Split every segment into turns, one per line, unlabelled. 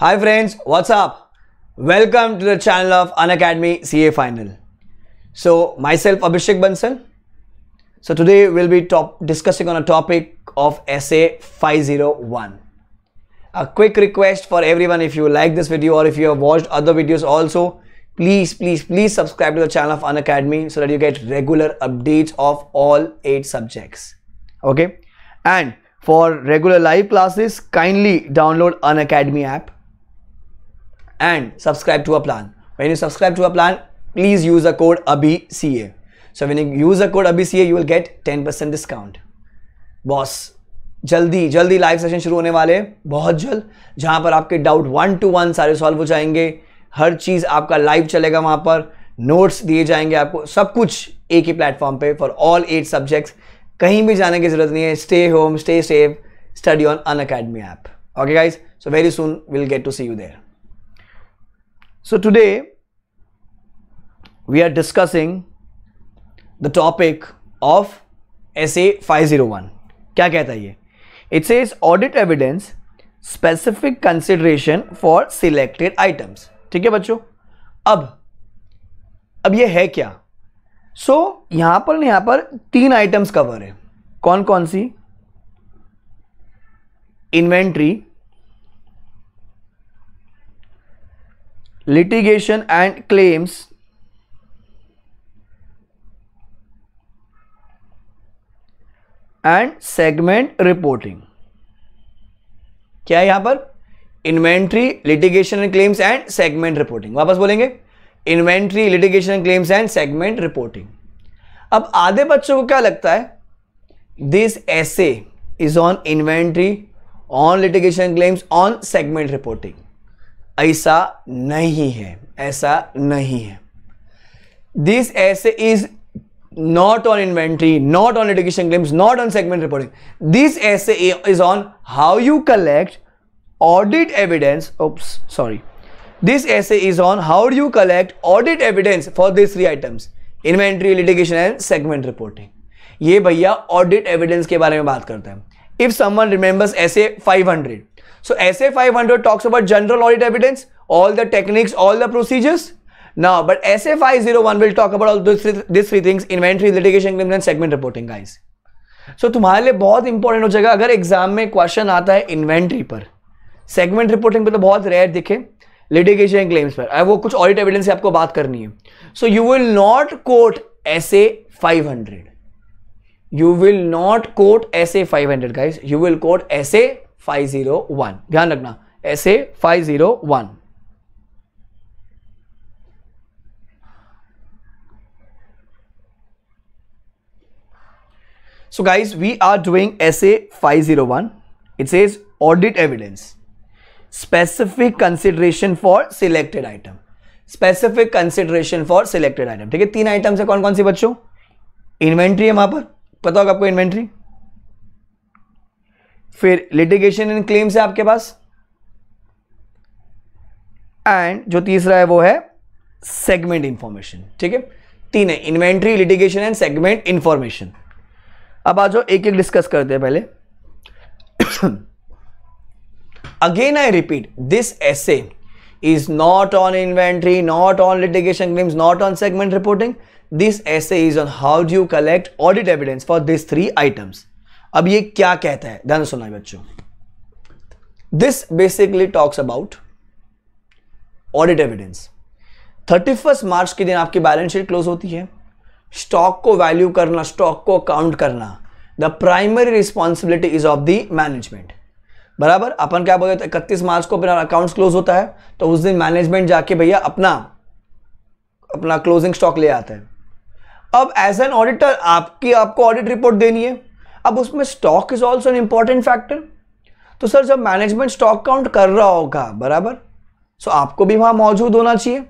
Hi friends, what's up? Welcome to the channel of Unacademy CA Final. So myself Abhishek Bansal. So today we'll be top discussing on a topic of essay 501. A quick request for everyone if you like this video or if you have watched other videos also, please, please, please subscribe to the channel of Unacademy so that you get regular updates of all eight subjects. Okay. And for regular live classes, kindly download Unacademy app and subscribe to to plan. When you subscribe to code plan, please use so code ABCA. So when you use C code ABCA, you will get 10% discount. Boss, जल्दी जल्दी live session शुरू होने वाले बहुत जल्द जहाँ पर आपके डाउट वन टू वन सारे सॉल्व हो जाएंगे हर चीज़ आपका लाइव चलेगा वहाँ पर नोट्स दिए जाएंगे आपको सब कुछ एक ही प्लेटफॉर्म पे फॉर ऑल एट सब्जेक्ट्स कहीं भी जाने की जरूरत नहीं है stay home stay safe study on Unacademy app okay guys so very soon will get to see you there So today we are discussing the topic of SA 501. kya kehta hai ye It says audit evidence specific consideration for selected items. theek hai bachcho ab ab ye hai kya so, yahan par yahan par teen items cover hai kon kon si inventory litigation and claims and segment reporting क्या है यहां पर inventory litigation and claims and segment reporting वापस बोलेंगे inventory litigation and claims and segment reporting अब आधे बच्चों को क्या लगता है this essay is on inventory on litigation claims on segment reporting ऐसा नहीं है ऐसा नहीं है this essay is not on inventory not on education claims not on segment reporting this essay is on how you collect audit evidence oops sorry this essay is on how you collect audit evidence for this three items inventory litigation and segment reporting ये भैया audit evidence के बारे में बात करते हैं if someone remembers S A five hundred So sa 500 talks about general audit evidence, all the techniques, all the procedures. Now, but sa 501 will talk about all those th these three things, inventory, litigation, claims and segment reporting, guys. so, तुम्हारे लिए बहुत important हो जाएगा अगर exam में question आता है inventory पर segment reporting पे तो बहुत rare दिखे लिटिगेशन claims पर वो कुछ ऑडिट एविडेंस से आपको बात करनी है so you will not quote S A five hundred you will not quote S A five hundred guys you 501 ध्यान रखना S A 501 so guys we are doing S A 501 it says audit evidence specific consideration for selected item specific consideration for selected item ठीक है तीन item से कौन कौन सी बच्चों inventory है वहां पर पता होगा आपको इन्वेंट्री फिर लिटिगेशन एंड क्लेम्स है आपके पास एंड जो तीसरा है वो है सेगमेंट इंफॉर्मेशन ठीक है तीन है inventory litigation and segment information अब आज एक एक डिस्कस करते हैं पहले again I repeat this essay is not on inventory not on litigation claims not on segment reporting this essay is on how do you collect audit evidence for this three items अब ये क्या कहता है ध्यान सुना बच्चों this basically talks about audit evidence thirty first March के दिन आपकी बैलेंस शीट क्लोज होती है स्टॉक को वैल्यू करना स्टॉक को अकाउंट करना the primary responsibility is of the management बराबर अपन क्या बोलते हैं इकतीस मार्च को अपना अकाउंट्स क्लोज होता है तो उस दिन मैनेजमेंट जाके भैया अपना अपना क्लोजिंग स्टॉक ले आता है अब एज एन ऑडिटर आपकी आपको ऑडिट रिपोर्ट देनी है अब उसमें stock is also an important factor तो सर जब मैनेजमेंट स्टॉक काउंट कर रहा होगा बराबर सो so आपको भी वहां मौजूद होना चाहिए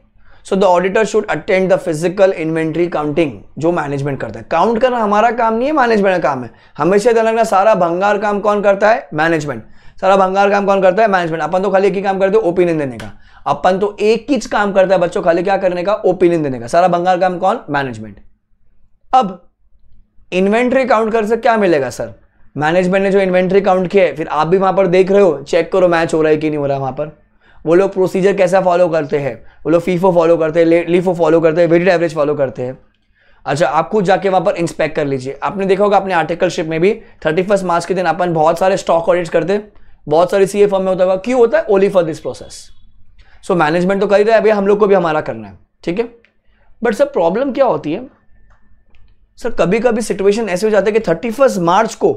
so the auditor should attend the physical inventory counting जो मैनेजमेंट करता है काउंट करना हमारा काम नहीं है मैनेजमेंट का काम है हमेशा ध्यान रखना सारा भंगार काम कौन करता है मैनेजमेंट सारा भंगार काम कौन करता है मैनेजमेंट अपन तो खाली एक ही काम करते हैं ओपिनियन देने का अपन तो एक ही काम करता है बच्चों खाली क्या करने का ओपिनियन देने का सारा भंगार काम कौन मैनेजमेंट अब इन्वेंट्री काउंट कर सकते क्या मिलेगा सर मैनेजमेंट ने जो इन्वेंट्री काउंट किया है फिर आप भी वहाँ पर देख रहे हो चेक करो मैच हो रहा है कि नहीं हो रहा है वहाँ पर वो लोग प्रोसीजर कैसा फॉलो करते हैं वो लोग फीफो फॉलो करते हैं लीफो फॉलो करते हैं वेटेड एवरेज फॉलो करते हैं अच्छा आप खुद जाके वहाँ पर इंस्पेक्ट कर लीजिए आपने देखा होगा अपने आर्टिकलशिप में भी थर्टी फर्स्ट मार्च के दिन अपन बहुत सारे स्टॉक ऑडिट करते हैं बहुत सारे सी फर्म में होता होगा क्यों होता है only for this process so management तो कर ही रहा है भैया हम लोग को भी हमारा करना है ठीक है बट सर प्रॉब्लम क्या होती है सर कभी कभी सिचुएशन ऐसे हो जाता है कि थर्टी फर्स्ट मार्च को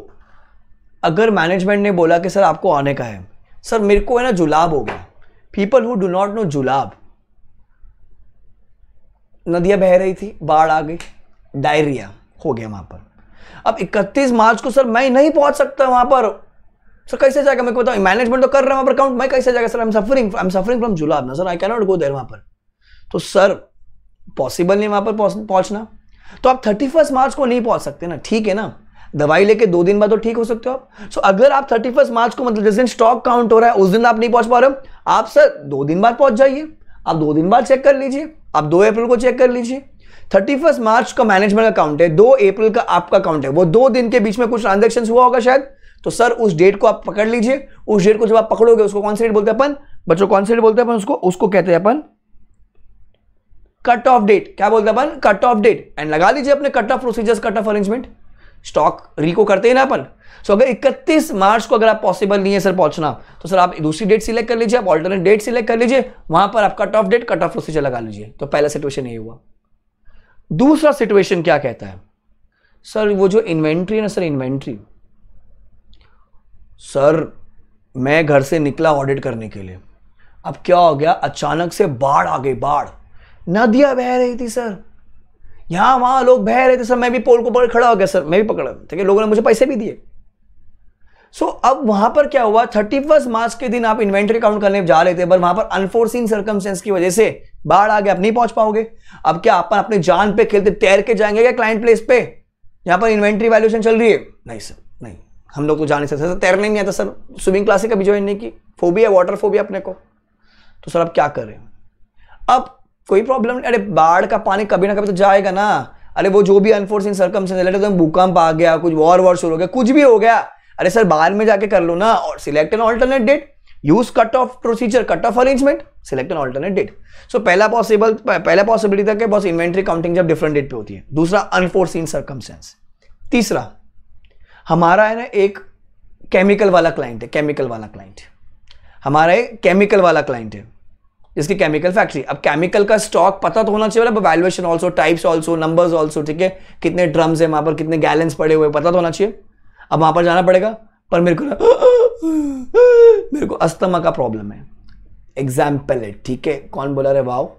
अगर मैनेजमेंट ने बोला कि सर आपको आने का है सर मेरे को है ना जुलाब हो गया people who do not know जुलाब नदियाँ बह रही थी बाढ़ आ गई डायरिया हो गया वहाँ पर अब 31 मार्च को सर मैं नहीं पहुँच सकता वहाँ पर सर कैसे जाएगा मेरे को बताओ मैनेजमेंट तो कर रहा है वहाँ पर काउंट मैं कैसे जाएगा sir I am suffering I am suffering from जुलाब ना सर आई कैनॉट गो देर वहाँ पर तो सर पॉसिबल नहीं वहाँ पर पहुँचना तो आप थर्टी मार्च को नहीं पहुंच सकते ना ठीक है ना दवाई लेके दो दिन बाद तो ठीक हो सकते हो आप सो so, अगर आप थर्टी मार्च को मतलब जिस दिन स्टॉक काउंट हो रहा है उस दिन आप नहीं पहुंच पा रहे हो आप सर दो दिन बाद पहुंच जाइए आप दो दिन बाद चेक कर लीजिए आप दो अप्रैल को चेक कर लीजिए थर्टी मार्च का मैनेजमेंट का काउंट है दो अप्रैल का आपका अकाउंट है वो दो दिन के बीच में कुछ ट्रांजेक्शन हुआ होगा शायद तो सर उस डेट को आप पकड़ लीजिए उस डेट को जब आप पकड़ोगे उसको कौन सा डेट बोलते हैं अपन बच्चों कौन सा डेट बोलते हैं अपन उसको उसको कहते हैं अपन कट ऑफ डेट क्या बोलते हैं अपन कट ऑफ डेट एंड लगा लीजिए अपने cut off procedures cut off arrangement stock रिको करते हैं ना अपन सो so, अगर 31 मार्च को अगर आप पॉसिबल नहीं है सर पहुंचना तो सर आप दूसरी डेट सिलेक्ट कर लीजिए आप ऑल्टरनेट डेट सिलेक्ट कर लीजिए वहां पर आप cut off date cut off procedure लगा लीजिए तो पहला सिटुएशन ये हुआ दूसरा सिटुएशन क्या कहता है सर वो जो इन्वेंट्री है ना सर इन्वेंट्री सर मैं घर से निकला ऑडिट करने के लिए अब क्या हो गया अचानक से बाढ़ आ गई बाढ़ नदियाँ बह रही थी सर यहां वहां लोग बह रहे थे सर मैं भी पोल को पकड़ खड़ा हो गया सर मैं भी पकड़ा ठीक है लोगों ने मुझे पैसे भी दिए सो so, अब वहां पर क्या हुआ थर्टी फर्स्ट मार्च के दिन आप इन्वेंट्री काउंट करने जा रहे थे पर वहां पर अनफोर्सिन सर्कमस्टेंस की वजह से बाढ़ आ गया आप नहीं पहुंच पाओगे अब क्या अपन अपने जान पे खेलते तैर के जाएंगे क्या क्लाइंट प्लेस पे यहाँ पर इन्वेंट्री वैल्यूशन चल रही है नहीं सर नहीं हम लोग तो जा नहीं सकते सर तैरने नहीं आता सर स्विमिंग क्लासे कभी ज्वाइन नहीं की फोबिया वाटर फोबिया अपने को तो सर अब क्या कर रहे हैं अब कोई प्रॉब्लम नहीं अरे बाढ़ का पानी कभी ना कभी तो जाएगा ना अरे वो जो भी अनफोर्सिंग सरकम से भूकंप आ गया कुछ वॉर वॉर शुरू हो गया कुछ भी हो गया अरे सर बाहर में जाके कर लो ना और select an alternate date use cut off procedure cut off arrangement select an alternate date so पहला पॉसिबल पहला पॉसिबिलिटी था कि बस इन्वेंट्री काउंटिंग जब डिफरेंट डेट पे होती है दूसरा अनफोर्सिन सरकमस्टेंस तीसरा हमारा है ना एक केमिकल वाला क्लाइंट है केमिकल वाला क्लाइंट हमारा एक केमिकल वाला क्लाइंट है जिसकी केमिकल फैक्ट्री अब केमिकल का स्टॉक पता तो होना चाहिए valuation also types also numbers also ठीक है कितने ड्रम्स है वहां पर कितने गैलेंस पड़े हुए पता तो होना चाहिए अब वहां पर जाना पड़ेगा पर मेरे को ना मेरे को अस्थमा का प्रॉब्लम है एग्जाम्पल है ठीक है कौन बोला रहे वाओ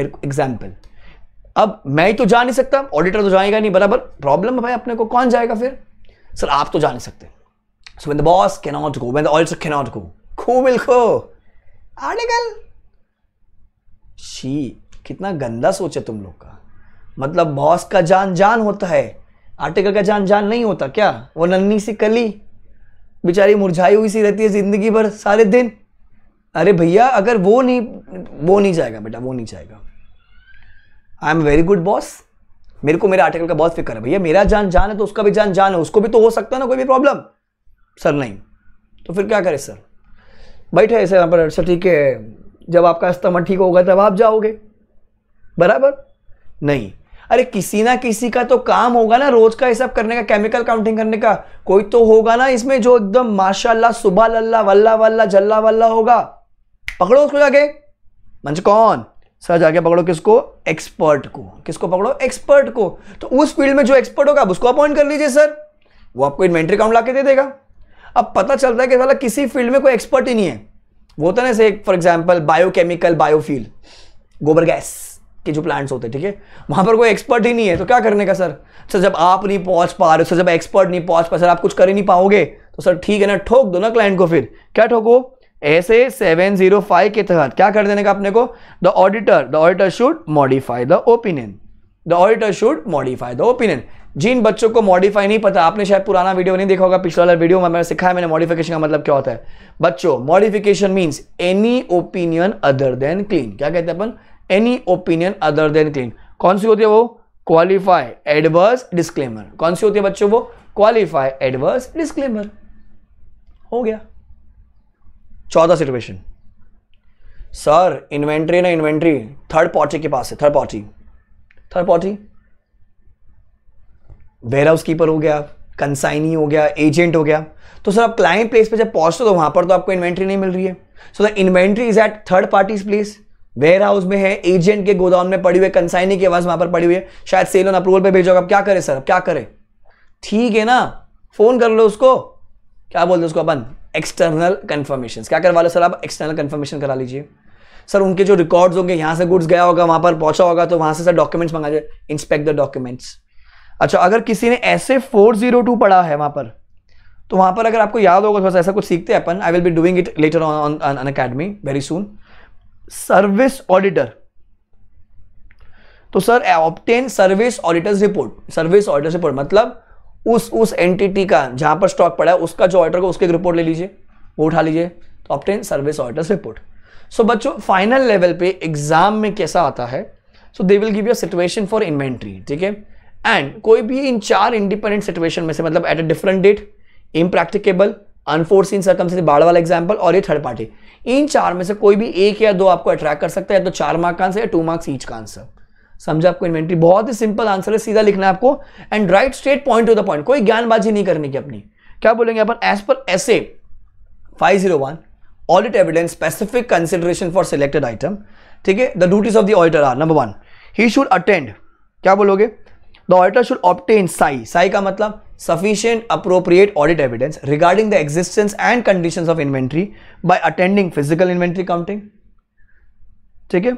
मेरे को एग्जाम्पल अब मैं ही तो जा नहीं सकता ऑडिटर तो जाएगा नहीं बराबर प्रॉब्लम है भाई अपने को कौन जाएगा फिर सर आप तो जा नहीं सकते so when the boss can not go when the also not go खो मिल खो आर्टिकल शी कितना गंदा सोचा तुम लोग का मतलब बॉस का जान जान होता है आर्टिकल का जान जान नहीं होता क्या वो नन्नी सी कली बेचारी मुरझाई हुई सी रहती है ज़िंदगी भर सारे दिन अरे भैया अगर वो नहीं वो नहीं जाएगा बेटा वो नहीं जाएगा I am very good boss मेरे को मेरे आर्टिकल का बहुत फिक्र है भैया मेरा जान जान है तो उसका भी जान जान है उसको भी तो हो सकता है ना कोई भी प्रॉब्लम सर नहीं तो फिर क्या करें सर बैठे ऐसे यहाँ पर सर ठीक है जब आपका अस्थमा ठीक होगा तब आप जाओगे बराबर नहीं अरे किसी ना किसी का तो काम होगा ना रोज का सब करने का केमिकल काउंटिंग करने का कोई तो होगा ना इसमें जो एकदम माशाल्लाह सुबह लल्ला वल्ला वल्ला जल्ला वल्ला होगा पकड़ो उसको जाके मंच कौन सर जाके पकड़ो किसको एक्सपर्ट को किसको पकड़ो एक्सपर्ट को तो उस फील्ड में जो एक्सपर्ट होगा आप उसको अपॉइंट कर लीजिए सर वो आपको इन्वेंट्री काउंट ला के दे देगा अब पता चलता है कि साला किसी फील्ड में कोई एक्सपर्ट ही नहीं है वो होता है ना जैसे फॉर एग्जाम्पल बायोकेमिकल बायोफील गोबर गैस के जो प्लांट्स होते हैं ठीक है वहां पर कोई एक्सपर्ट ही नहीं है तो क्या करने का सर सर जब आप नहीं पहुंच पा रहे हो सर जब एक्सपर्ट नहीं पहुंच पा सर आप कुछ कर ही नहीं पाओगे तो सर ठीक है ना ठोक दो ना क्लाइंट को फिर क्या ठोको ऐसे 705 के तहत क्या कर देने का अपने को the auditor the auditor should modify the opinion the auditor should modify the opinion जिन बच्चों को मॉडिफाई नहीं पता आपने शायद पुराना वीडियो नहीं देखा होगा पिछला वाला वीडियो में मैंने सिखाया मैंने मॉडिफिकेशन का मतलब क्या होता है बच्चों modification means any opinion other than clean क्या कहते हैं अपन any opinion other than clean कौन सी होती है वो क्वालिफाई एडवर्स डिस्क्लेमर कौन सी होती है बच्चों वो क्वालिफाई एडवर्स डिस्क्लेमर हो गया चौदह सिचुएशन सर इन्वेंट्री ना इन्वेंट्री थर्ड पार्टी के पास है third party third party warehouse keeper हो गया कंसाइनी हो गया एजेंट हो गया तो सर आप क्लाइंट प्लेस पे जब पहुंचते हो तो वहां पर तो आपको इन्वेंट्री नहीं मिल रही है so the inventory is at third parties place warehouse में है एजेंट के गोदाम में पड़ी हुई है कंसाइनी की आवाज वहां पर पड़ी हुई है शायद सेल ऑन अप्रूवल पे भेजोगे अब क्या करें सर अब क्या करें ठीक है ना फोन कर लो उसको क्या बोलते उसको अपन एक्सटर्नल कन्फर्मेशन क्या करवा लो सर आप एक्सटर्नल कन्फर्मेशन करा लीजिए सर उनके जो रिकॉर्ड्स होंगे यहाँ से गुड्स गया होगा वहाँ पर पहुँचा होगा तो वहाँ से सर डॉक्यूमेंट्स मंगा जाए इंस्पेक्ट द डॉक्यूमेंट्स अच्छा अगर किसी ने ऐसे 402 पढ़ा है वहाँ पर तो वहाँ पर अगर आपको याद होगा थोड़ा सा ऐसा कुछ सीखते हैं अपन I will be doing it later on Unacademy very soon service auditor तो sir obtain service auditor's report service auditor's report मतलब उस उस एंटिटी का जहां पर स्टॉक पड़ा है उसका जो ऑर्डर को एक रिपोर्ट ले लीजिए वो उठा लीजिए तो obtain service auditor's report so बच्चों फाइनल लेवल पे एग्जाम में कैसा आता है so they will give you situation for inventory ठीक है एंड कोई भी इन चार इंडिपेंडेंट सिचुएशन में से मतलब at a different date impracticable unforeseen से बाढ़ वाला एग्जाम्पल और ये थर्ड पार्टी इन चार में से कोई भी एक या दो आपको अट्रैक्ट कर सकता है या तो चार मार्क का आंसर या टू मार्क्स ईच का आंसर समझा आपको इन्वेंट्री बहुत ही सिंपल आंसर है सीधा लिखना है आपको and write straight point to the point कोई ज्ञानबाजी नहीं करने की अपनी क्या बोलेंगे अपन as per S A five zero one audit evidence specific consideration for selected item ठीक है the duties of the auditor are number one he should attend क्या बोलोगे द ऑडिटर शुड ऑप्टेन साई साई का मतलब sufficient appropriate audit evidence regarding the existence and condition of inventory by attending physical inventory counting ठीक है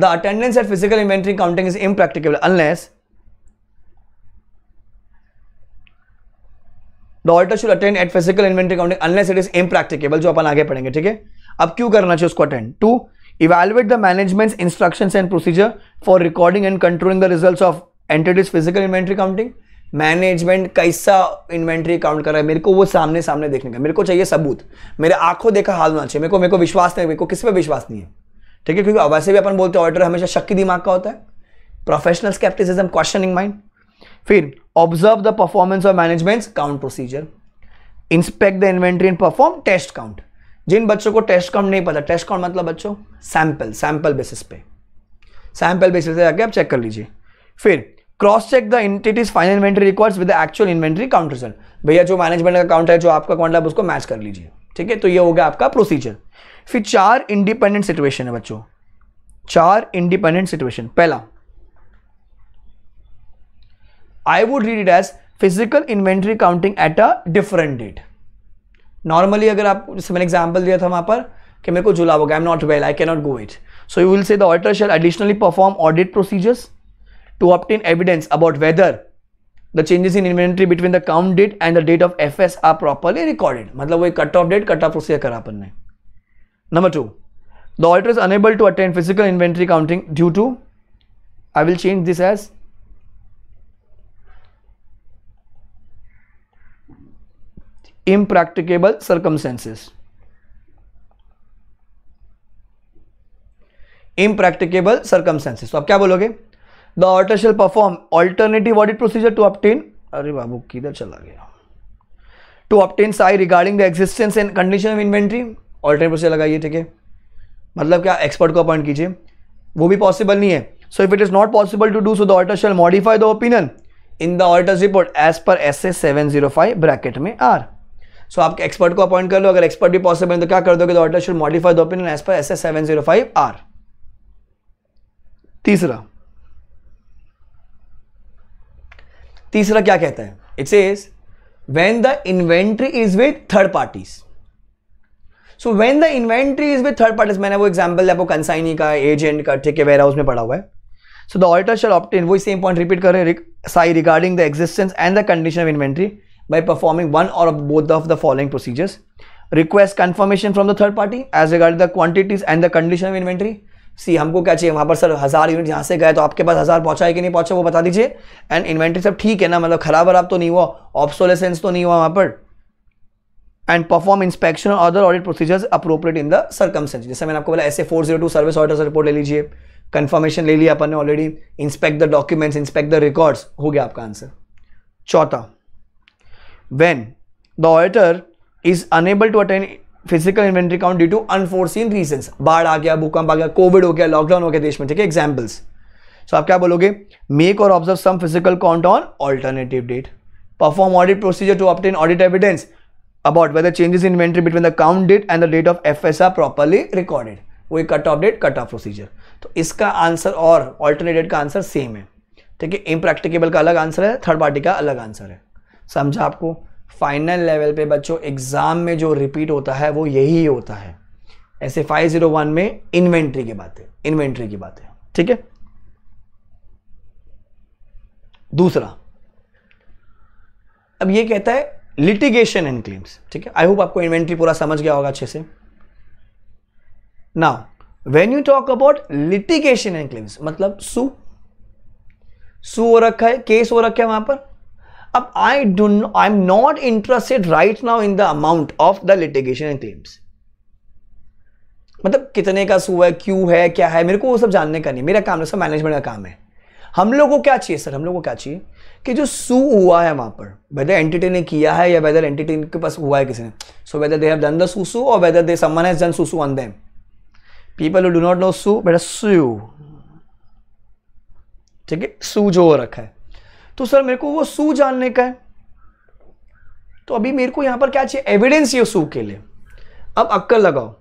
the attendance at physical inventory counting is impracticable unless the auditor should attend at physical inventory counting unless it is impracticable जो अपन आगे पढ़ेंगे ठीक है अब क्यों करना चाहिए उसको attend to evaluate the management instruction and procedure for recording and controlling the result of introduce physical inventory counting management कैसा इन्वेंट्री काउंट कर रहा है मेरे को वो सामने सामने देखने का मेरे को चाहिए सबूत मेरे आंखों देखा हाल होना चाहिए मेरे को मेरे को विश्वास नहीं मेरे को किसी पे विश्वास नहीं है ठीक है क्योंकि वैसे भी अपन बोलते हैं ऑर्डर हमेशा शक्की दिमाग का होता है प्रोफेशनल स्केप्टिसिज्म क्वेश्चनिंग माइंड फिर observe the performance of management count procedure inspect the inventory in perform test count जिन बच्चों को टेस्ट काउंट नहीं पता टेस्ट काउंट मतलब बच्चों सैंपल सैंपल बेसिस पे सैंपल बेसिस पे जाके आप चेक कर लीजिए फिर cross check the entity's final inventory records with actual inventory count result भैया जो मैनेजमेंट का अकाउंट है जो आपका अकाउंट है उसको मैच कर लीजिए ठीक है तो ये हो गया आपका प्रोसीजर फिर चार इंडिपेंडेंट सिचुएशन है बच्चों चार इंडिपेंडेंट सिचुएशन पहला I would read it as physical inventory counting at a different date normally अगर आप जैसे मैंने एग्जाम्पल दिया था वहां पर कि मेरे को जुलाब हो गया I am not well I cannot go it so you will say the auditor shall additionally perform audit procedures to obtain evidence about whether the changes in inventory between the count date and the date of FS are properly recorded. matlab wo cut off date cut off procedure करा apan ne number 2 the auditor is unable to attend physical inventory counting due to i will change this as impracticable circumstances impracticable circumstances तो आप क्या बोलोगे the auditor shall perform alternative audit procedure to obtain अरे बाबू किधर चला गया to obtain sigh regarding the existence and condition of inventory alternate procedure लगाइए ठीक है मतलब क्या एक्सपर्ट को अपॉइंट कीजिए वो भी पॉसिबल नहीं है so if it is not possible to do so the auditor shall modify the opinion in the auditor's report as per S S seven zero five bracket में आर सो आप expert को appoint कर लो अगर expert भी possible है तो क्या कर दोगे the auditor shall modify the opinion as per S S seven zero five R तीसरा तीसरा क्या कहता है it is when the inventory is with third parties so when the inventory is with third parties मैंने वो example आपको consignee का agent का ठीक ठेके वगैरह उसमें पढ़ा हुआ है so the auditor shall obtain वो सेम पॉइंट रिपीट करें sigh regarding the existence and the condition of inventory by performing one or both of the following procedures request confirmation from the third party as regard the quantities and the condition of inventory see हमको क्या चाहिए वहाँ पर sir हज़ार unit यहाँ से गए तो आपके पास हज़ार पहुँचा है कि नहीं पहुँचा वो बता दीजिए एंड इन्वेंट्री सब ठीक है ना मतलब खराब वराब तो नहीं हुआ ऑप्सोलेसेंस तो नहीं हुआ वहाँ पर and perform inspection or other audit procedures appropriate in the circumstances जैसे मैंने आपको बोला ऐसे four zero two service order report ले लीजिए कन्फर्मेशन ले लिया अपन ने already inspect the documents inspect the records हो गया आपका आंसर चौथा when the auditor is unable to attend physical inventory count due to unforeseen reason बाढ़ आ गया भूकंप आ गया कोविड हो गया लॉकडाउन हो गया देश में ठीक है एग्जाम्पल्स सो आप क्या बोलोगे make or observe some physical count on alternative date perform audit procedure to obtain audit evidence about whether changes inventory between the count date and the date of F S are properly recorded वो cut off date cut off procedure तो इसका answer और alternate date का answer same है ठीक है impracticable का अलग आंसर है थर्ड पार्टी का अलग आंसर है समझा आपको फाइनल लेवल पे बच्चों एग्ज़ाम में जो रिपीट होता है वो यही होता है ऐसे 501 में इन्वेंट्री की बातें इन्वेंट्री की बातें ठीक है दूसरा अब ये कहता है लिटिगेशन एंड क्लेम्स ठीक है आई होप आपको इन्वेंट्री पूरा समझ गया होगा अच्छे से now when you talk about litigation and claims मतलब सू सू हो रखा है केस हो रखा है वहां पर अब I do I am not interested right now in the amount of the litigation and claims मतलब कितने का सू है क्यों है क्या है मेरे को वो सब जानने का नहीं मेरा काम सब मैनेजमेंट का काम है हम लोग को क्या चाहिए सर हम लोग को क्या चाहिए कि जो सू हुआ है वहाँ पर वेदर एंटिटी ने किया है या वेदर एंटिटी के पास हुआ है किसी ने so whether they have done the or whether they summon has done on them people who do not know sue बेटा सू ठीक है सू जो रखा है तो सर मेरे को वो सू जानने का है तो अभी मेरे को यहां पर क्या चाहिए एविडेंस ये सू के लिए अब अक्कल लगाओ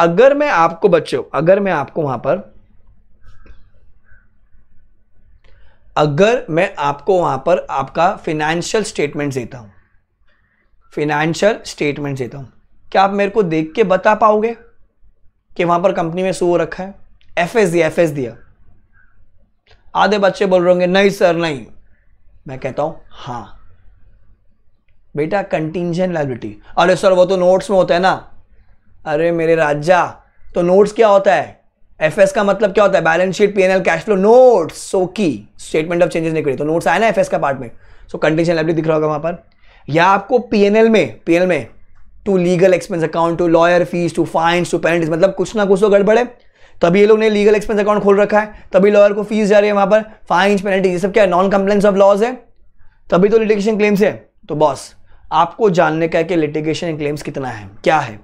अगर मैं आपको बच्चों अगर मैं आपको वहां पर अगर मैं आपको वहां पर आपका फिनेंशियल स्टेटमेंट देता हूं फिनेंशियल स्टेटमेंट देता हूं क्या आप मेरे को देख के बता पाओगे कि वहां पर कंपनी में सो रखा है एफ एस दिया एफ एस दिया आधे बच्चे बोल रहे होंगे नहीं सर नहीं मैं कहता हूं हां बेटा कंटिंजन लाइबिलिटी अरे सर वो तो नोट्स में होता है ना अरे मेरे राजा तो नोट्स क्या होता है एफ एस का मतलब क्या होता है balance sheet PNL cash flow notes so की स्टेटमेंट ऑफ चेंजेस नहीं करी तो नोट्स आया ना एफ एस का पार्ट में सो कंडीशन लाइबिलिटी दिख रहा होगा वहां पर या आपको पीएनएल में पीएनएल में to legal expense account to lawyer fee to fine to penalties मतलब कुछ ना कुछ तो गड़बड़ है तभी ये लोग ने लीगल एक्सपेंस अकाउंट खोल रखा है तभी लॉयर को फीस जा रही है वहाँ पर फाइन पेनल्टी ये सब क्या है नॉन कंप्लेंस ऑफ लॉज है तभी तो लिटिगेशन क्लेम्स है तो बॉस आपको जानने का है कि लिटिगेशन क्लेम्स कितना है क्या है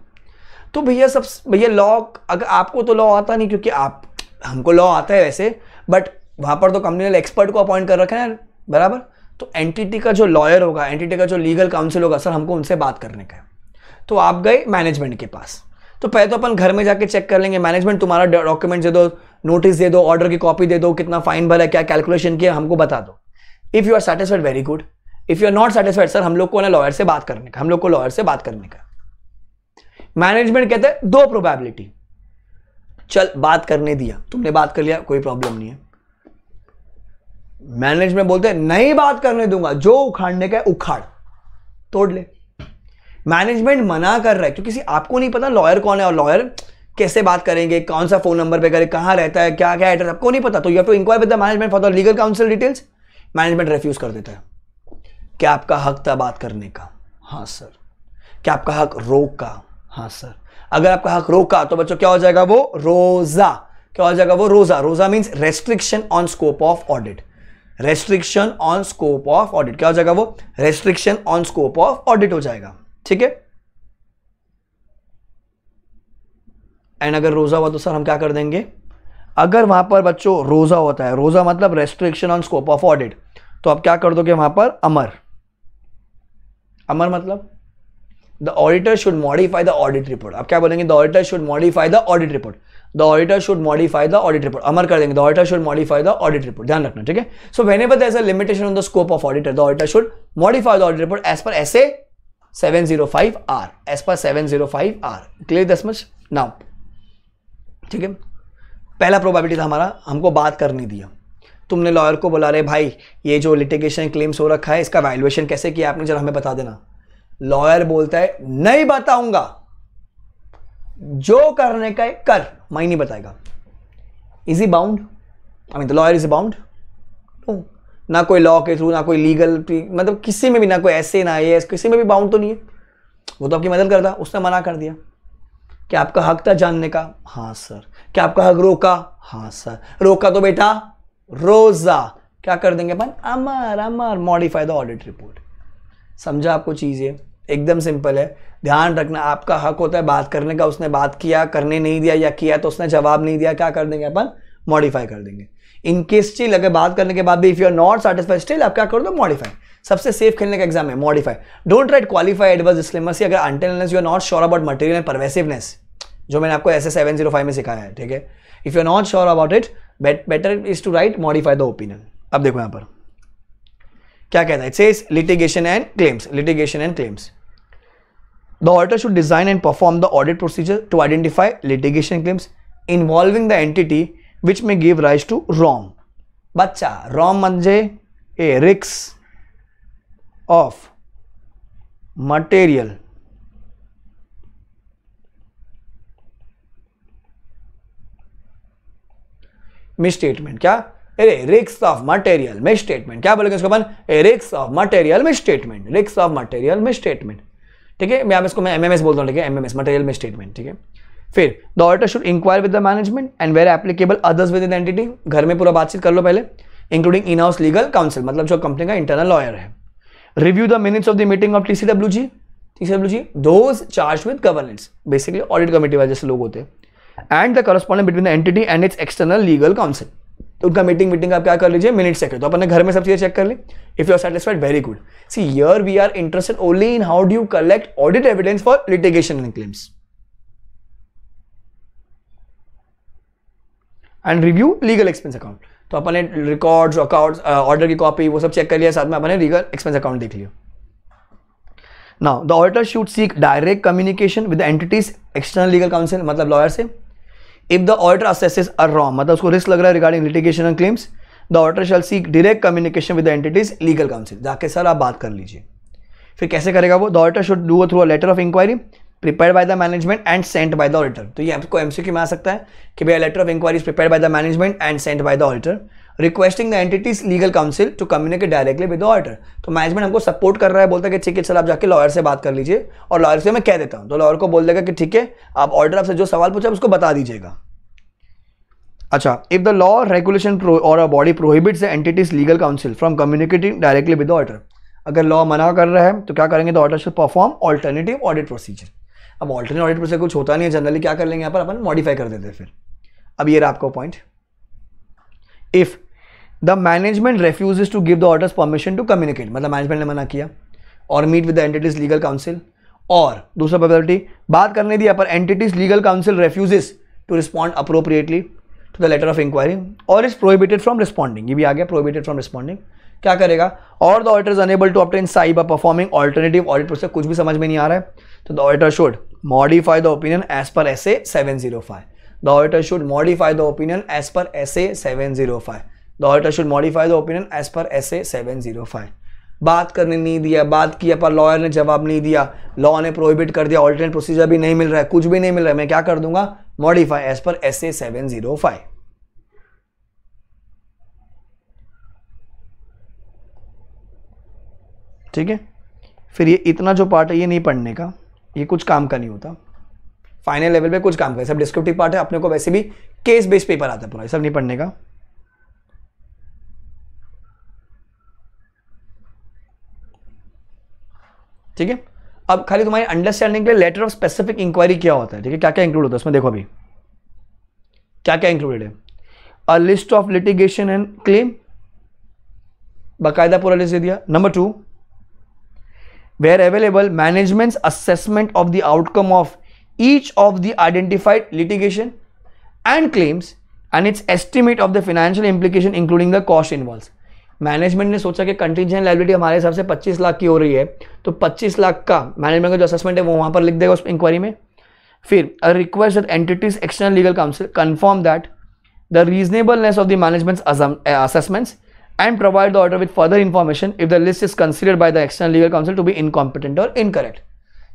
तो भैया सब भैया लॉ अगर आपको तो लॉ आता नहीं क्योंकि आप हमको लॉ आता है वैसे बट वहाँ पर तो कंपनी ने एक्सपर्ट को अपॉइंट कर रखा है बराबर तो एंटिटी का जो लॉयर होगा एंटिटी का जो लीगल काउंसिल होगा सर हमको उनसे बात करने का है तो आप गए मैनेजमेंट के पास तो पहले तो अपन घर में जाके चेक कर लेंगे मैनेजमेंट तुम्हारा डॉक्यूमेंट दे दो नोटिस दे दो ऑर्डर की कॉपी दे दो कितना फाइन भर है क्या कैलकुलेशन किया हमको बता दो if you are satisfied very good if you are not satisfied sir हम लोग को ना लॉयर से बात करने का हम लोग को लॉयर से बात करने का मैनेजमेंट कहते हैं दो प्रोबेबिलिटी चल बात करने दिया तुमने बात कर लिया कोई प्रॉब्लम नहीं है मैनेजमेंट बोलते नहीं बात करने दूंगा जो उखाड़ने का उखाड़ तोड़ ले मैनेजमेंट मना कर रहा है क्योंकि किसी आपको नहीं पता लॉयर कौन है और लॉयर कैसे बात करेंगे कौन सा फोन नंबर पे करें कहाँ रहता है क्या क्या एड्रेस आपको नहीं पता तो you to inquire with the management for the legal counsel details management refuse कर देता है क्या आपका हक था बात करने का हाँ सर क्या आपका हक रोका हाँ सर अगर आपका हक रोका तो बच्चों क्या हो जाएगा वो रोजा क्या हो जाएगा वो ROSA ROSA means restriction on scope of audit restriction on scope of audit क्या हो जाएगा वो restriction on scope of audit हो जाएगा ठीक है एंड अगर रोज़ा हुआ तो सर हम क्या कर देंगे अगर वहां पर बच्चों रोज़ा होता है रोज़ा मतलब restriction on scope of audit तो आप क्या कर दोगे वहां पर अमर अमर मतलब the auditor should modify the audit report आप क्या बोलेंगे the auditor should modify the audit report the auditor should modify the audit report अमर कर देंगे the auditor should modify the audit report ध्यान रखना ठीक है so whenever as limitation on the scope of auditor the auditor should modify the audit report as per ऐसे 705R as per 705R clear this much now ठीक है पहला probability था हमारा हमको बात नहीं दिया तुमने लॉयर को बोला रहे भाई ये जो लिटिगेशन क्लेम्स हो रखा है इसका वैल्यूएशन कैसे किया आपने जरा हमें बता देना लॉयर बोलता है नहीं बताऊंगा जो करने का है कर मैं नहीं बताएगा is he bound I mean the lawyer is bound ना कोई लॉ के थ्रू ना कोई लीगल मतलब किसी में भी ना कोई ऐसे ना ये किसी में भी बाउंड तो नहीं है वो तो आपकी मदद करता उसने मना कर दिया क्या आपका हक था जानने का हाँ सर क्या आपका हक रोका हाँ सर रोका तो बेटा रोज़ा क्या कर देंगे अपन अमर अमर मॉडिफाई द ऑडिट रिपोर्ट समझा आपको चीज़ें एकदम सिंपल है ध्यान रखना आपका हक होता है बात करने का उसने बात किया करने नहीं दिया या किया तो उसने जवाब नहीं दिया क्या कर देंगे अपन मॉडिफाई कर देंगे केस चीज अगर बात करने के बाद भी if you are not satisfied still आप क्या कर दो मॉडिफाई सबसे सेफ खेलने का एग्जाम है modify don't write qualify adverse disclaimer अगर अनटेलनेस you are not sure about material and pervasiveness जो मैंने आपको ऐसे सेवन जीरो फाइव में सिखाया है ठीक है if you are not sure about it better is to write modify the opinion अब देखो यहां पर क्या कहता है it's litigation and claims litigation and claims the auditor should design and perform the audit procedure to identify litigation claims involving the entity में give give to ROM बच्चा ROM ROM a रिक्स ऑफ मटेरियल मिस स्टेटमेंट क्या अरे रिक्स of material may statement क्या बोलेंगे इसको अपन risks of material misstatement risks of material misstatement ठीक है मैं इसको मैं एमएमएस बोलता हूँ ठीक है एमएमएस मटेरियल में स्टेटमेंट ठीक है फिर the auditor should inquire with the management and where applicable others within entity घर में पूरा बातचीत कर लो पहले including in house legal counsel मतलब जो कंपनी का इंटरनल लॉयर है review the minutes of the meeting of TCW G TCW G those charged with governance basically audit committee वाले जैसे लोग होते हैं and the correspondent between the entity and its external legal council तो उनका meeting meeting आप क्या कर लीजिए मिनट चेक कर तो अपने घर में सब चीज़ें चेक कर ली if you are satisfied very good see here we are interested only in how do you collect audit evidence for litigation and claims and review legal expense account तो अपन ने रिकॉर्ड्स अकाउंट ऑर्डर की copy वो सब check कर लिया साथ में अपने लीगल एक्सपेंस अकाउंट देख लिया now the order should seek direct communication with entity's external legal counsel मतलब लॉयर से if the auditor assesses are wrong मतलब उसको रिस्क लग रहा है regarding litigation and claims the auditor shall seek direct communication with entity's legal counsel जाके sir आप बात कर लीजिए फिर कैसे करेगा वो the order should do through a letter of inquiry prepared by the management and sent by the auditor तो ये आपको एमसीक्यू में आ सकता है कि भाई letter of inquiry prepared by the management and sent by the auditor requesting the entity's legal counsel to communicate directly with the auditor तो management हमको सपोर्ट कर रहा है बोलता है कि ठीक है सर आप जाके लॉयर से बात कर लीजिए और लॉयर से मैं कह देता हूँ तो लॉयर को बोल देगा कि ठीक है आप ऑर्डर आपसे जो सवाल पूछा उसको बता दीजिएगा अच्छा if the law regulation or a body prohibits the entity's legal counsel from communicating directly with the auditor अगर लॉ मना कर रहा है तो क्या करेंगे the order should perform alternative audit procedure अब ऑल्टरनेट ऑडिट प्रोसेस कुछ होता नहीं है जनरली क्या कर लेंगे यहाँ पर अपन मॉडिफाई कर देते हैं फिर अब ये रहा आपका point if the management refuse to give the auditor's permission to communicate मतलब मैनेजमेंट ने मना किया और meet with the entity's legal counsel और दूसरा पॉपुलरिटी बात करने दी पर entity's legal counsel refuses to respond appropriately to the letter of inquiry or is prohibited from responding ये भी आ गया प्रोहिबिटेड फ्रॉम रिस्पॉन्डिंग क्या करेगा or the auditor is unable to obtain cyber performing alternative audit process कुछ भी समझ में नहीं आ रहा है तो the auditor should modify the opinion as per SA 705. The auditor should modify the opinion as per SA 705. The auditor should modify the opinion as per SA 705. बात करने नहीं दिया बात किया पर लॉयर ने जवाब नहीं दिया लॉ ने प्रोहिबिट कर दिया ऑल्टरनेट प्रोसीजर भी नहीं मिल रहा है कुछ भी नहीं मिल रहा है मैं क्या कर दूंगा modify as per S A seven zero five ठीक है फिर ये इतना जो पार्ट है ये नहीं पढ़ने का ये कुछ काम का नहीं होता फाइनल लेवल पे कुछ काम का सब डिस्क्रिप्टिव पार्ट है अपने को वैसे भी केस बेस्ड पेपर आता है पूरा सब नहीं पढ़ने का ठीक है अब खाली तुम्हारी अंडरस्टैंडिंग के लिए लेटर ऑफ स्पेसिफिक इंक्वायरी क्या होता है ठीक है क्या क्या इंक्लूड होता है उसमें देखो अभी क्या क्या इंक्लूडेड है a list of litigation and claim बाकायदा पूरा लिस्ट दे दिया number two where available management's assessment of the outcome of each of the identified litigation and claims and its estimate of the financial implication including the cost involved management ने सोचा कि contingent liability हमारे हिसाब से 25 लाख की हो रही है तो 25 लाख का मैनेजमेंट का जो असेसमेंट है वो वहाँ पर लिख देगा उस इंक्वायरी में फिर a request that entities external legal counsel confirm that the reasonableness of the management's assessments and provide the order with further information if the list is considered by the external legal counsel to be incompetent or incorrect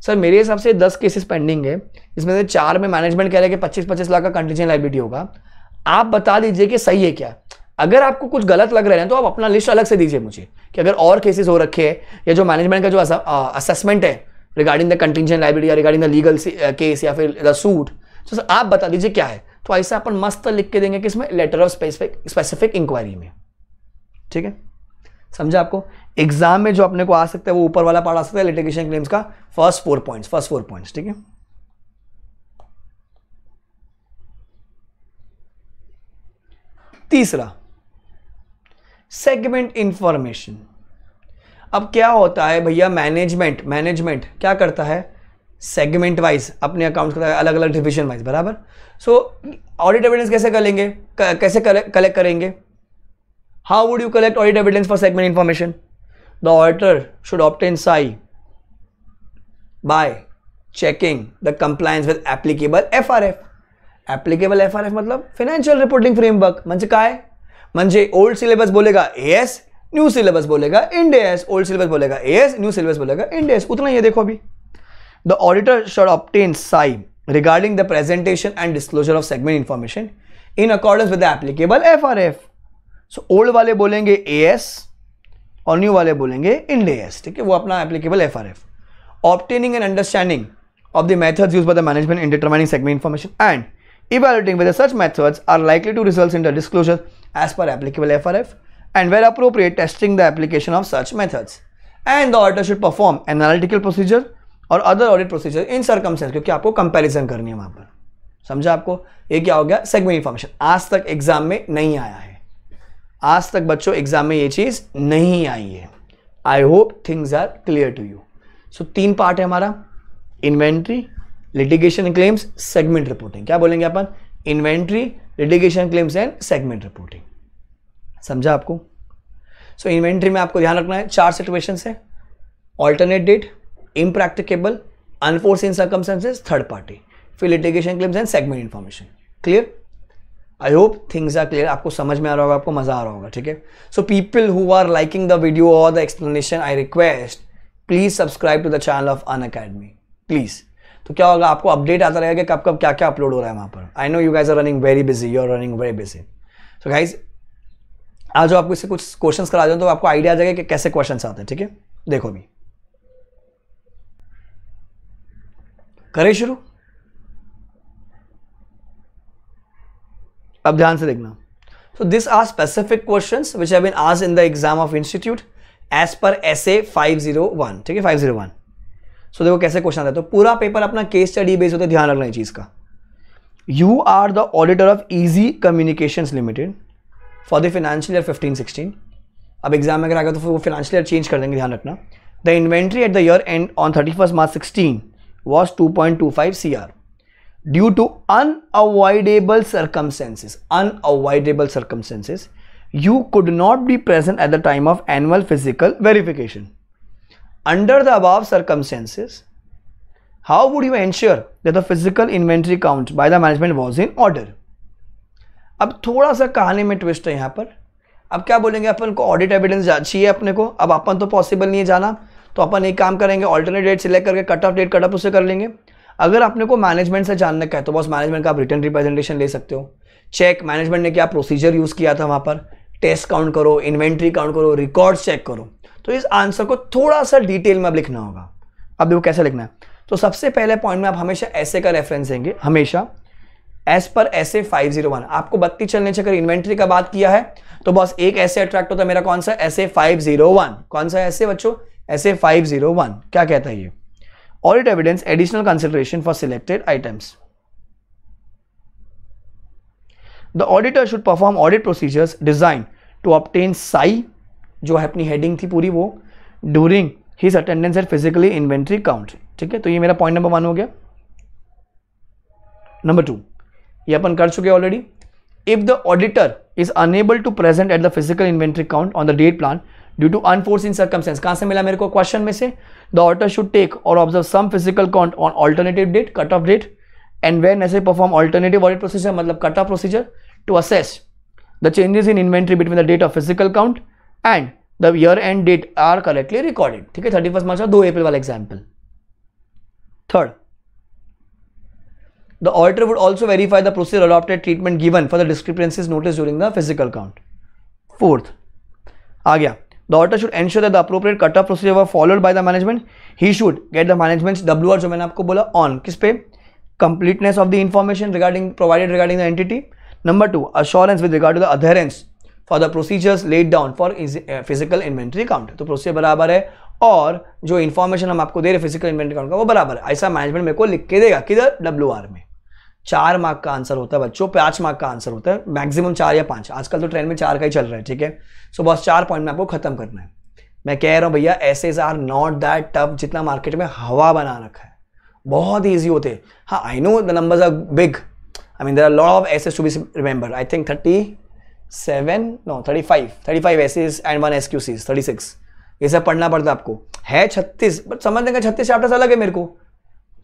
sir मेरे हिसाब से दस cases pending है इसमें से चार में management कह रहा है कि पच्चीस पच्चीस लाख का कंटीजेंट लाइबिलिटी होगा आप बता दीजिए कि सही है क्या अगर आपको कुछ गलत लग रहे हैं तो आप अपना लिस्ट अलग से दीजिए मुझे कि अगर और केसेस हो रखे हैं या जो मैनेजमेंट का जो असेसमेंट है रिगार्डिंग द कंटीजेंट लाइबिलिटी या रिगार्डिंग द लीगल केस या फिर द सूट तो सर आप बता दीजिए क्या है तो ऐसा अपन मस्त लिख के देंगे कि इसमें letter of specific specific inquiry में ठीक है समझा आपको एग्जाम में जो अपने को आ सकता है वो ऊपर वाला पार्ट आ सकता है लिटिगेशन क्लेम्स का first four points first four points ठीक है तीसरा सेगमेंट इंफॉर्मेशन अब क्या होता है भैया मैनेजमेंट मैनेजमेंट क्या करता है सेगमेंट वाइज अपने अकाउंट करता है अलग अलग डिविजन वाइज बराबर सो ऑडिट एविडेंस कैसे करेंगे कैसे कलेक्ट करेंगे How would you collect audit evidence for segment information? The auditor should obtain SAI by checking the compliance with applicable FRF. applicable frf matlab financial reporting framework manje kay manje old syllabus bolega syllabus new syllabus बोलेगा Ind S old syllabus बोलेगा A S new syllabus बोलेगा Ind S उतना ही देखो अभी the auditor should obtain साई regarding the presentation and disclosure of segment information in accordance with the applicable F R F so old वाले बोलेंगे A S और न्यू वाले बोलेंगे इन डे एस ठीक है वो अपना applicable F R F obtaining and understanding of the method use by the management in determining segment information and evaluating with such methods are likely to result in the disclosure as per applicable F R F and where appropriate testing the application of such methods and the order should perform analytical procedure और other audit procedure in circumstances क्योंकि आपको comparison करनी है वहां पर समझा आपको ये क्या हो गया सेगमेंट इन्फॉर्मेशन आज तक एग्जाम में नहीं आया है आज तक बच्चों एग्जाम में ये चीज़ नहीं आई है I hope things are clear to you so तीन पार्ट है हमारा inventory litigation claims segment reporting क्या बोलेंगे अपन inventory litigation claims and segment reporting समझा आपको सो so, इन्वेंट्री में आपको ध्यान रखना है चार से है alternate date impracticable unforeseen in circumstances third party फिर litigation claims and segment information clear I hope things are clear आपको समझ में आ रहा होगा आपको मज़ा आ रहा होगा ठीक है so people who are liking the video और the explanation I request please subscribe to the channel of Unacademy please तो क्या होगा आपको अपडेट आता रहेगा कि कब कब क्या क्या अपलोड हो रहा है वहाँ पर I know you guys are running very busy you are running very busy so guys आज आपको इससे कुछ क्वेश्चन करा दें तो आपको आइडिया आ जाएगा कि कैसे क्वेश्चन आते हैं ठीक है देखो भी करें शुरू अब ध्यान से देखना so this are specific question which have been आज in the exam of institute as per S A five zero one ठीक है फाइव जीरो वन सो देखो कैसे क्वेश्चन आता है तो पूरा पेपर अपना केस स्टडी बेस होता है ध्यान रखना इस चीज़ का you are the auditor of EZ communication limited for the financial year fifteen sixteen अब एग्जाम में अगर आ गया तो वो फिनेंशियल ईयर चेंज कर देंगे ध्यान रखना the inventory at the year end on thirty first March sixteen was two point two five C R due to an unavoidable circumstances unavoidable circumstances you could not be present at the time of annual physical verification under the above circumstances how would you ensure the physical inventory count by the management was in order अब थोड़ा सा कहानी में twist है यहाँ पर अब क्या बोलेंगे अपन को ऑडिट एविडेंस चाहिए अपने को अब अपन तो पॉसिबल नहीं है जाना तो अपन एक काम करेंगे ऑल्टरनेट डेट सेलेक्ट करके cut off date cut off उसे कर लेंगे अगर आपने को मैनेजमेंट से जानने का है तो बॉस मैनेजमेंट का आप रिटर्न रिप्रेजेंटेशन ले सकते हो चेक मैनेजमेंट ने क्या प्रोसीजर यूज़ किया था वहां पर टेस्ट काउंट करो इन्वेंट्री काउंट करो रिकॉर्ड चेक करो तो इस आंसर को थोड़ा सा डिटेल में अब लिखना होगा अब देखो कैसे लिखना है तो सबसे पहले पॉइंट में आप हमेशा ऐसे का रेफरेंस देंगे हमेशा एस पर ऐसे फाइव जीरो वन आपको बत्ती चलने अगर इन्वेंट्री का बात किया है तो बस एक ऐसे अट्रैक्ट होता है मेरा कौन सा ऐसे फाइव जीरो वन कौन सा ऐसे बच्चों ऐसे फाइव जीरो वन क्या कहता है ये or it evidence additional consideration for selected items. The auditor should perform audit procedures designed to obtain SAI, jo है अपनी हेडिंग थी पूरी वो during his attendance at physically inventory count. theek hai to ye mera point number 1 ho gaya number 2 ye apan kar chuke already if the auditor is unable to present at the physical inventory count on the date plan due to unforeseen circumstance कहाँ से मिला मेरे को question में से the order should take और observe some physical count on alternative date cut off date and when ऐसे perform alternative audit procedure मतलब cut off procedure to assess the changes in inventory between the date of physical count and the year end date are correctly recorded ठीक है thirty first March दो अप्रैल वाला example third the auditor would also verify the procedure adopted treatment given for the discrepancies notice during the physical count fourth आ गया The auditor should ensure that the appropriate cutoff procedure were followed by the management. He should get the management's WR jo maine aapko bola on kis pe completeness of the information regarding provided regarding the entity. Number 2 assurance with regard to the adherence for the procedures laid down for physical inventory count. to procedure barabar hai और जो information हम आपको दे रहे physical inventory count का वो बराबर है ऐसा मैनेजमेंट मेरे को लिख के देगा किधर डब्ल्यू में चार मार्क का आंसर होता है बच्चों पाँच मार्क का आंसर होता है मैक्सिमम चार या पाँच आजकल तो ट्रेन में चार का ही चल रहा है ठीक है सो बस चार पॉइंट में आपको खत्म करना है मैं कह रहा हूँ भैया SAs are not that tough जितना मार्केट में हवा बना रखा है बहुत ईजी होते हैं हाँ I know the numbers are big I mean there are lot of SAs to be remember I think thirty seven no thirty five thirty five SAs and one S Q Cs thirty six ये सब पढ़ना पड़ता है आपको है छत्तीस but समझने लेंगे छत्तीस चैप्टर्स अलग है मेरे को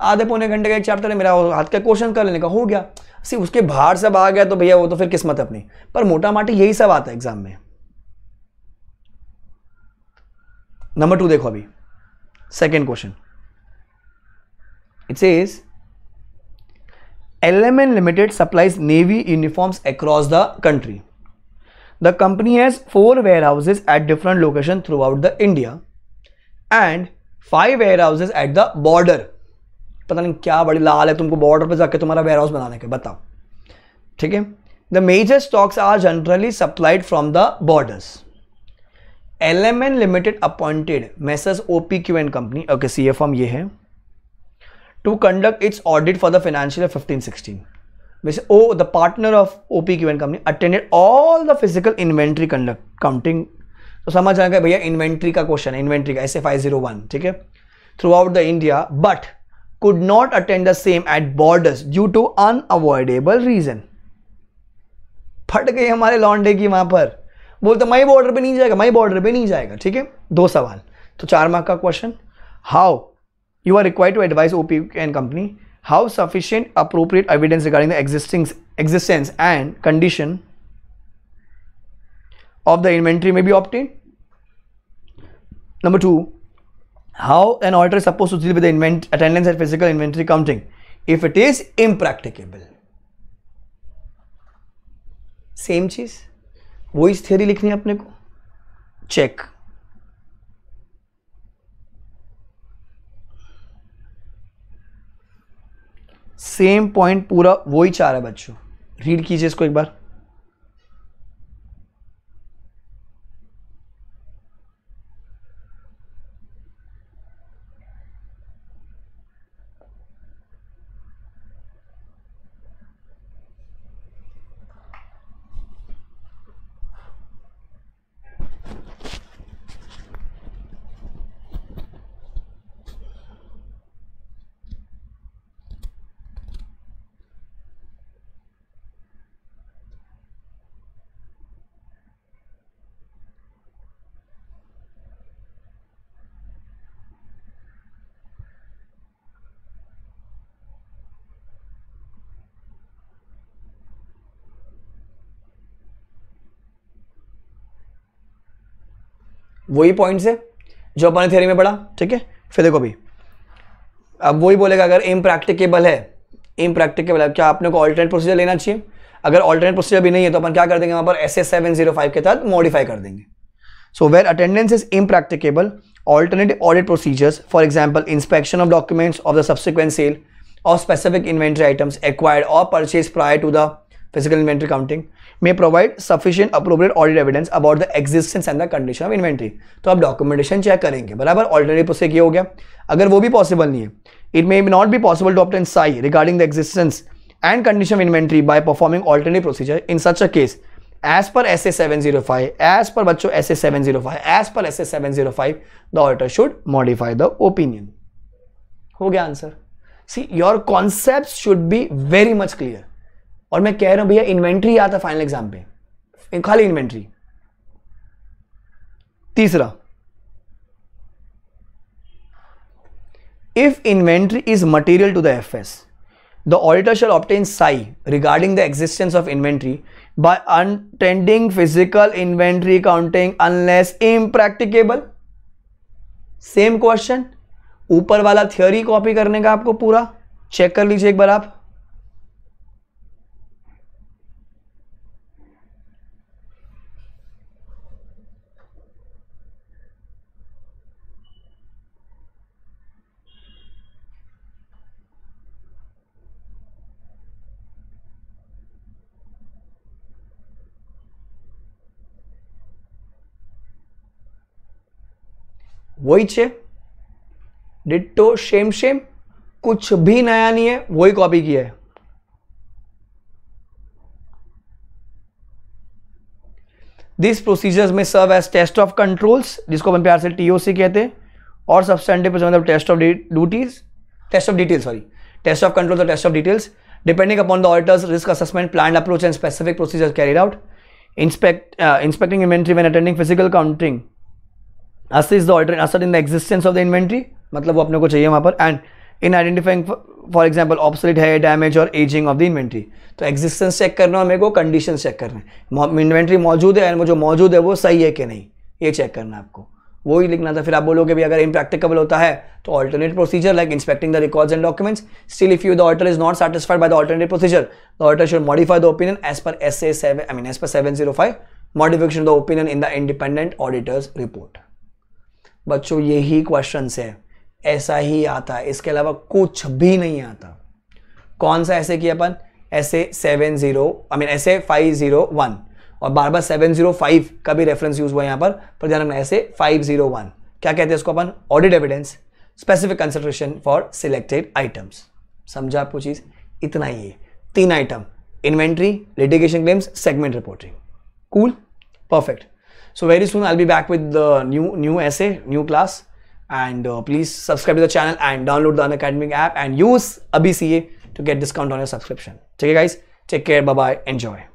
आधे पौने घंटे का एक चैप्टर है मेरा हाथ का क्वेश्चन कर लेने का हो गया सी उसके बाहर सब आ गया तो भैया वो तो फिर किस्मत है अपनी पर मोटा माटी यही सब आता है एग्जाम में नंबर टू देखो अभी second question it's is LMN limited supplies navy uniforms across the country the company has four warehouses at different location throughout the India and five warehouses at the border पता नहीं क्या बड़ी लाल है तुमको border पर जाके तुम्हारा ware house बनाने के बताओ ठीक है the major stocks are generally supplied from the borders L M N limited appointed messrs O P Q and company okay C F M ये है to conduct its audit for the financial fifteen sixteen वैसे ओ the partner of O P Q and company attended all the physical inventory conduct counting तो समझ आएगा भैया inventory का question है इन्वेंट्री का S F I zero one ठीक है throughout the India but could not attend the same at borders due to unavoidable reason फट गए हमारे लॉन्डे की वहां पर बोलते मई बॉर्डर पे नहीं जाएगा मई बॉर्डर पे नहीं जाएगा ठीक है दो सवाल तो चार मार्क का question how you are require to advise OP and company how sufficient appropriate evidence regarding the existing existence and condition of the inventory में be obtain number two how an auditor is supposed to deal with the invent attendance and physical inventory counting if it is impracticable same चीज वही theory लिखनी है अपने को check same point पूरा वो ही चाह रहा है बच्चों रीड कीजिए इसको एक बार वही पॉइंट्स है जो अपने थ्योरी में पढ़ा ठीक है फिर देखो भी अब वही बोलेगा अगर इम प्रैक्टिकेबल है इम प्रैक्टिकेबल है क्या आपने को ऑल्टरनेट प्रोसीजर लेना चाहिए अगर ऑल्टरनेट प्रोसीजर भी नहीं है तो अपन क्या कर देंगे वहाँ पर S S seven zero five के तहत मॉडिफाई कर देंगे so where attendance is impracticable alternative audit procedures for example inspection of documents of the subsequent sale और स्पेसिफिक इन्वेंट्री आइटम्स एक्वायर्ड और purchase prior to the physical inventory counting may provide sufficient appropriate audit evidence about the existence and the condition of inventory तो आप documentation check करेंगे बराबर alternative process ये हो गया अगर वो भी पॉसिबल नहीं है it may not be possible to obtain साई regarding the existence and condition of inventory by performing alternative procedure in such a case as per S 705, as per बच्चों SA 705, as per SA 705, the auditor should modify the opinion हो गया answer see your concept should be very much clear और मैं कह रहा हूं भैया inventory आता फाइनल एग्जाम पे खाली इन्वेंट्री तीसरा if inventory is material to the F S the auditor shall obtain साई regarding the existence of inventory by attending physical inventory counting unless impracticable same question ऊपर वाला थियोरी कॉपी करने का आपको पूरा चेक कर लीजिए एक बार आप वही छे डिट्टो सेम सेम कुछ भी नया नहीं है वही कॉपी किया है दिस प्रोसीजर्स में serve as test of controls जिसको अपन प्यार से टीओसी कहते हैं और सबस्टेंटिव मतलब test of duties test of details sorry test of controls और test of details depending upon the auditor's risk assessment plan approach and specific procedures carried out inspect inspecting inventory when attending physical counting is the alter asset in the existence of the inventory मतलब वो अपने को चाहिए वहाँ पर and in identifying for example obsolete है damage और ageing of the inventory तो एग्जिस्टेंस चेक करना है मेरे को कंडीशन चेक करना है इन्वेंट्री मौजूद है एंड जो मौजूद है वो सही है कि नहीं ये चेक करना है आपको वो ही लिखना था फिर आप बोलोगे भी अगर इम्प्रैक्टिकबल होता है तो alternate procedure like inspecting the records and documents still if you the order is not satisfied by the alternate procedure the order should modify the opinion as per S A seven I mean as per seven zero five modification the opinion in the independent auditor's report बच्चों यही question है ऐसा ही आता है इसके अलावा कुछ भी नहीं आता कौन सा ऐसे किया अपन SA seven zero I mean SA five zero one और बार बार सेवन जीरो फाइव का भी रेफरेंस यूज हुआ यहाँ पर पर ध्यान रखना ऐसे फाइव जीरो वन क्या कहते हैं इसको अपन audit evidence specific consideration for selected items समझा आपको चीज़ इतना ही है तीन item inventory litigation claims segment reporting cool perfect So very soon I'll be back with the new new essay, new class. And uh, please subscribe to the channel and download the Unacademic app and use ABCA to get discount on your subscription. Take care guys. Take care. Bye-bye. Enjoy.